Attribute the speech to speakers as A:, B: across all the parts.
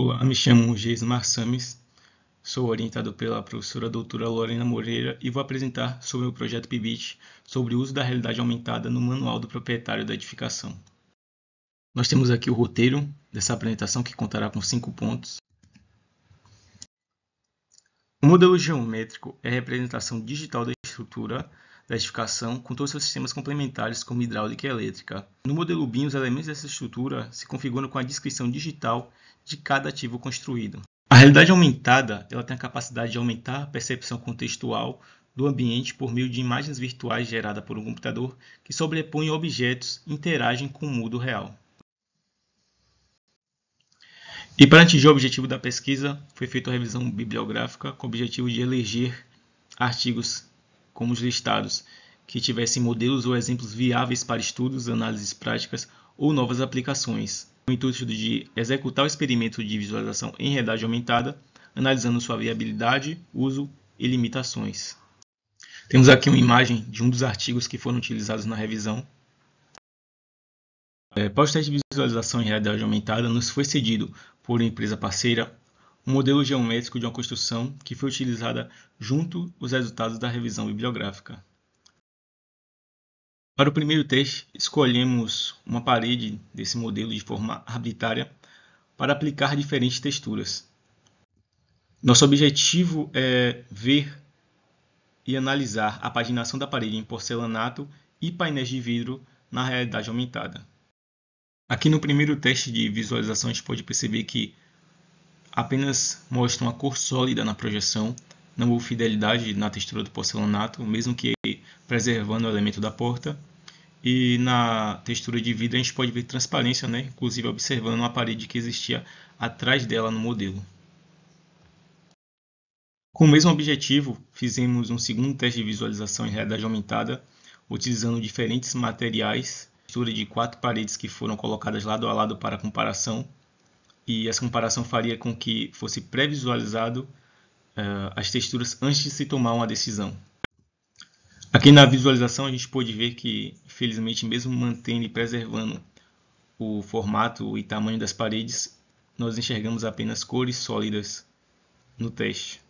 A: Olá, me chamo Geis Marçames, sou orientado pela professora doutora Lorena Moreira e vou apresentar sobre o projeto PIBIT sobre o uso da realidade aumentada no manual do proprietário da edificação. Nós temos aqui o roteiro dessa apresentação que contará com cinco pontos. O modelo geométrico é a representação digital da estrutura eletrificação com todos seus sistemas complementares como hidráulica e elétrica. No modelo BIM, os elementos dessa estrutura se configuram com a descrição digital de cada ativo construído. A realidade aumentada ela tem a capacidade de aumentar a percepção contextual do ambiente por meio de imagens virtuais geradas por um computador que sobrepõem objetos e interagem com o mundo real. E para atingir o objetivo da pesquisa, foi feita a revisão bibliográfica com o objetivo de eleger artigos como os listados, que tivessem modelos ou exemplos viáveis para estudos, análises práticas ou novas aplicações, no intuito de executar o experimento de visualização em realidade aumentada, analisando sua viabilidade, uso e limitações. Temos aqui uma imagem de um dos artigos que foram utilizados na revisão. É, pós-teste de visualização em realidade aumentada nos foi cedido por empresa parceira um modelo geométrico de uma construção que foi utilizada junto os resultados da revisão bibliográfica. Para o primeiro teste, escolhemos uma parede desse modelo de forma arbitrária para aplicar diferentes texturas. Nosso objetivo é ver e analisar a paginação da parede em porcelanato e painéis de vidro na realidade aumentada. Aqui no primeiro teste de visualização a gente pode perceber que Apenas mostra uma cor sólida na projeção, não houve fidelidade na textura do porcelanato, mesmo que preservando o elemento da porta. E na textura de vidro a gente pode ver transparência, né? inclusive observando uma parede que existia atrás dela no modelo. Com o mesmo objetivo, fizemos um segundo teste de visualização em realidade aumentada, utilizando diferentes materiais, textura de quatro paredes que foram colocadas lado a lado para comparação, e essa comparação faria com que fosse pré-visualizado uh, eh, as texturas antes de se tomar uma decisão. Aqui na visualização a gente pôde ver que, infelizmente, mesmo mantendo e preservando o formato e tamanho das paredes, nós enxergamos apenas cores sólidas no teste.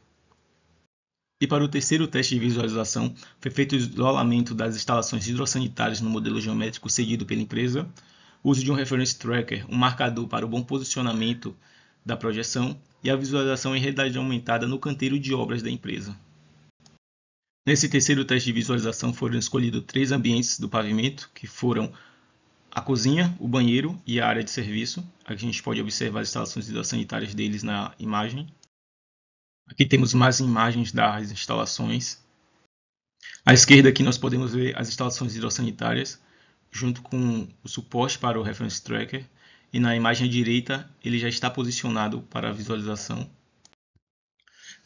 A: E para o terceiro teste de visualização, foi feito o isolamento das instalações hidrossanitárias no modelo geométrico cedido pela empresa, uso de um reference tracker, um marcador para o bom posicionamento da projeção e a visualização em realidade aumentada no canteiro de obras da empresa. Nesse terceiro teste de visualização foram escolhidos três ambientes do pavimento, que foram a cozinha, o banheiro e a área de serviço. Aqui a gente pode observar as instalações sanitárias deles na imagem. Aqui temos mais imagens das instalações. À esquerda aqui nós podemos ver as instalações hidrossanitárias junto com o suporte para o Reference Tracker e na imagem direita ele já está posicionado para a visualização.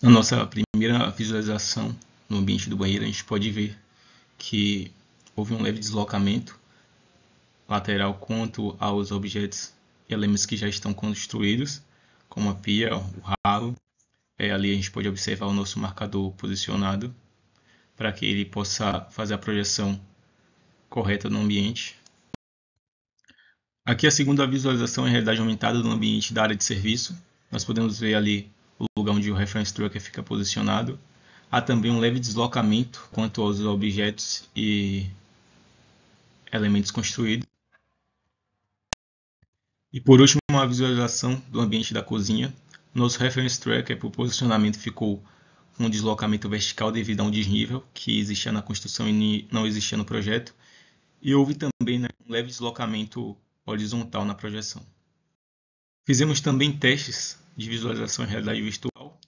A: Na nossa primeira visualização no ambiente do banheiro, a gente pode ver que houve um leve deslocamento lateral quanto aos objetos e elementos que já estão construídos, como a pia, o ralo. É, ali a gente pode observar o nosso marcador posicionado para que ele possa fazer a projeção correta no ambiente. Aqui é a segunda visualização em realidade aumentada do ambiente da área de serviço. Nós podemos ver ali o lugar onde o reference tracker fica posicionado. Há também um leve deslocamento quanto aos objetos e elementos construídos. E por último, uma visualização do ambiente da cozinha. Nosso reference tracker por posicionamento ficou com um deslocamento vertical devido a um desnível que existia na construção e não existia no projeto e houve também né, um leve deslocamento horizontal na projeção. Fizemos também testes de visualização em realidade virtual,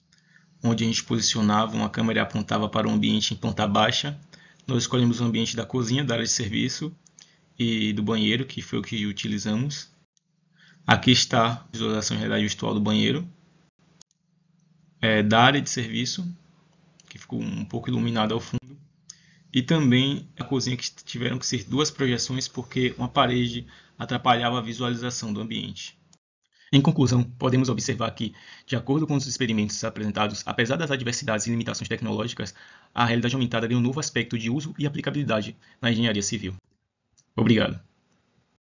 A: onde a gente posicionava uma câmera e apontava para um ambiente em planta baixa. Nós escolhemos o ambiente da cozinha, da área de serviço e do banheiro, que foi o que utilizamos. Aqui está a visualização em realidade virtual do banheiro, é, da área de serviço, que ficou um pouco iluminada ao fundo, e também a cozinha que tiveram que ser duas projeções porque uma parede atrapalhava a visualização do ambiente. Em conclusão, podemos observar que, de acordo com os experimentos apresentados, apesar das adversidades e limitações tecnológicas, a realidade aumentada deu um novo aspecto de uso e aplicabilidade na engenharia civil. Obrigado.